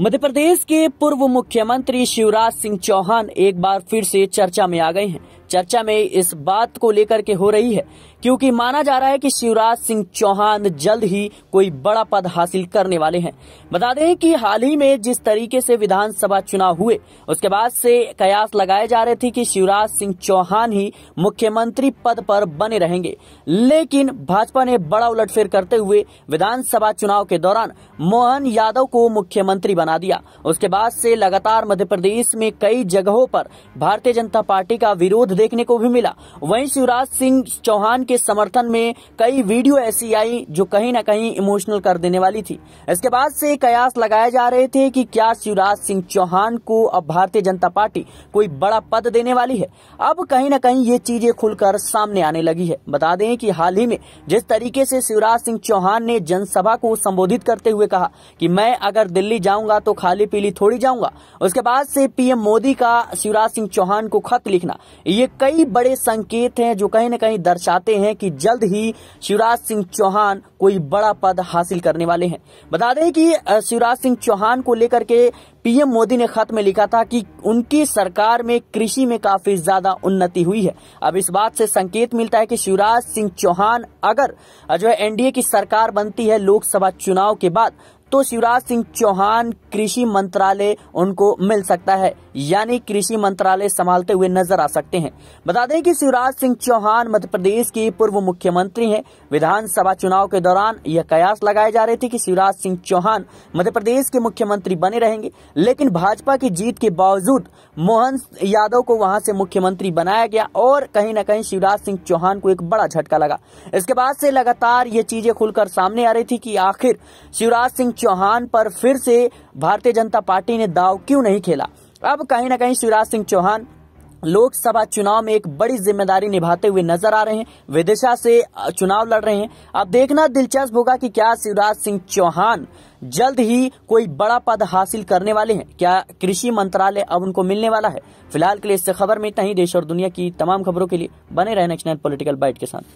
मध्य प्रदेश के पूर्व मुख्यमंत्री शिवराज सिंह चौहान एक बार फिर से चर्चा में आ गए हैं चर्चा में इस बात को लेकर के हो रही है क्योंकि माना जा रहा है कि शिवराज सिंह चौहान जल्द ही कोई बड़ा पद हासिल करने वाले हैं बता दें कि हाल ही में जिस तरीके से विधानसभा चुनाव हुए उसके बाद से कयास लगाए जा रहे थे कि शिवराज सिंह चौहान ही मुख्यमंत्री पद पर बने रहेंगे लेकिन भाजपा ने बड़ा उलटफेर करते हुए विधानसभा चुनाव के दौरान मोहन यादव को मुख्यमंत्री बना दिया उसके बाद से लगातार मध्य प्रदेश में कई जगहों पर भारतीय जनता पार्टी का विरोध देखने को भी मिला वहीं शिवराज सिंह चौहान के समर्थन में कई वीडियो ऐसी आई जो कहीं ना कहीं इमोशनल कर देने वाली थी इसके बाद से कयास लगाए जा रहे थे कि क्या शिवराज सिंह चौहान को अब भारतीय जनता पार्टी कोई बड़ा पद देने वाली है अब कहीं ना कहीं ये चीजें खुलकर सामने आने लगी है बता दें कि हाल ही में जिस तरीके से शिवराज सिंह चौहान ने जनसभा को संबोधित करते हुए कहा कि मैं अगर दिल्ली जाऊंगा तो खाली पीली थोड़ी जाऊंगा उसके बाद से पीएम मोदी का शिवराज सिंह चौहान को खत लिखना ये कई बड़े संकेत हैं जो कहीं ना कहीं दर्शाते हैं कि जल्द ही शिवराज सिंह चौहान कोई बड़ा पद हासिल करने वाले हैं बता दें कि शिवराज सिंह चौहान को लेकर के पीएम मोदी ने खत में लिखा था कि उनकी सरकार में कृषि में काफी ज्यादा उन्नति हुई है अब इस बात से संकेत मिलता है कि शिवराज सिंह चौहान अगर जो है एनडीए की सरकार बनती है लोकसभा चुनाव के बाद तो शिवराज सिंह चौहान कृषि मंत्रालय उनको मिल सकता है यानी कृषि मंत्रालय संभालते हुए नजर आ सकते हैं बता दें कि शिवराज सिंह चौहान मध्य प्रदेश के पूर्व मुख्यमंत्री हैं विधानसभा चुनाव के दौरान यह कयास लगाए जा रहे थे कि शिवराज सिंह चौहान मध्य प्रदेश के मुख्यमंत्री बने रहेंगे लेकिन भाजपा की जीत के बावजूद मोहन यादव को वहां से मुख्यमंत्री बनाया गया और कहीं न कहीं शिवराज सिंह चौहान को एक बड़ा झटका लगा इसके बाद से लगातार ये चीजें खुलकर सामने आ रही थी कि आखिर शिवराज सिंह चौहान पर फिर से भारतीय जनता पार्टी ने दाव क्यों नहीं खेला अब कहीं ना कहीं शिवराज सिंह चौहान लोकसभा चुनाव में एक बड़ी जिम्मेदारी निभाते हुए नजर आ रहे हैं विदिशा से चुनाव लड़ रहे हैं अब देखना दिलचस्प होगा कि क्या शिवराज सिंह चौहान जल्द ही कोई बड़ा पद हासिल करने वाले हैं क्या कृषि मंत्रालय अब उनको मिलने वाला है फिलहाल के लिए इस खबर में इतना ही देश और दुनिया की तमाम खबरों के लिए बने रहे नाइन पोलिटिकल बाइट के साथ